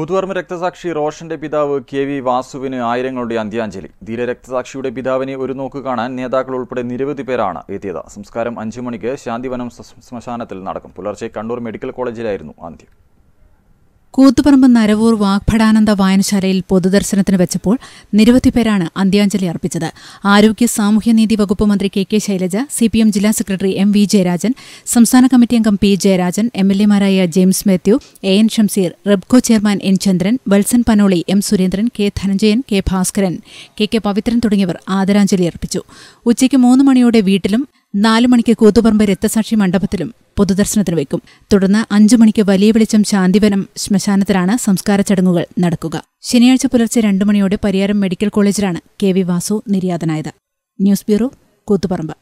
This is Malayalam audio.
കൂത്തുപറമ്പ് രക്തസാക്ഷി റോഷന്റെ പിതാവ് കെ വി വാസുവിന് ആയിരങ്ങളുടെ അന്ത്യാഞ്ജലി ധീര രക്തസാക്ഷിയുടെ പിതാവിനെ ഒരു നോക്ക് കാണാൻ നേതാക്കൾ ഉൾപ്പെടെ നിരവധി പേരാണ് എത്തിയത് സംസ്കാരം അഞ്ചു മണിക്ക് ശാന്തിവനം ശ്മശാനത്തിൽ നടക്കും പുലർച്ചെ കണ്ണൂർ മെഡിക്കൽ കോളേജിലായിരുന്നു അന്ത്യം കൂത്തുപറമ്പ് നരവൂർ വാഗ്ഭടാനന്ദ വായനശാലയിൽ പൊതുദർശനത്തിന് വെച്ചപ്പോൾ നിരവധി പേരാണ് അന്ത്യാഞ്ജലി അർപ്പിച്ചത് ആരോഗ്യ സാമൂഹ്യനീതി വകുപ്പ് മന്ത്രി K K Shailaja C P M ജില്ലാ സെക്രട്ടറി എം വി ജയരാജൻ സംസ്ഥാന കമ്മിറ്റി അംഗം പി ജയരാജൻ എം എൽ എമാരായ James Mathew A N Shamseer Rebco chairman N Chandran Valsan Panoli M Surendran K Dhananjayan K Bhaskaran K K Pavithran തുടങ്ങിയവർ ആദരാഞ്ജലി അർപ്പിച്ചു ഉച്ചയ്ക്ക് മൂന്ന് മണിയോടെ വീട്ടിലും നാലു മണിക്ക് കൂത്തുപറമ്പ് രക്തസാക്ഷി മണ്ഡപത്തിലും പൊതുദർശനത്തിന് വയ്ക്കും തുടർന്ന് അഞ്ചു മണിക്ക് വലിയ വെളിച്ചം ശാന്തിവനം ശ്മശാനത്തിലാണ് സംസ്കാര ചടങ്ങുകൾ നടക്കുക ശനിയാഴ്ച പുലർച്ചെ രണ്ടു മണിയോടെ പരിയാരം മെഡിക്കൽ കോളേജിലാണ് കെ വി വാസു നിര്യാതനായത് ന്യൂസ് ബ്യൂറോ കൂത്തുപറമ്പ്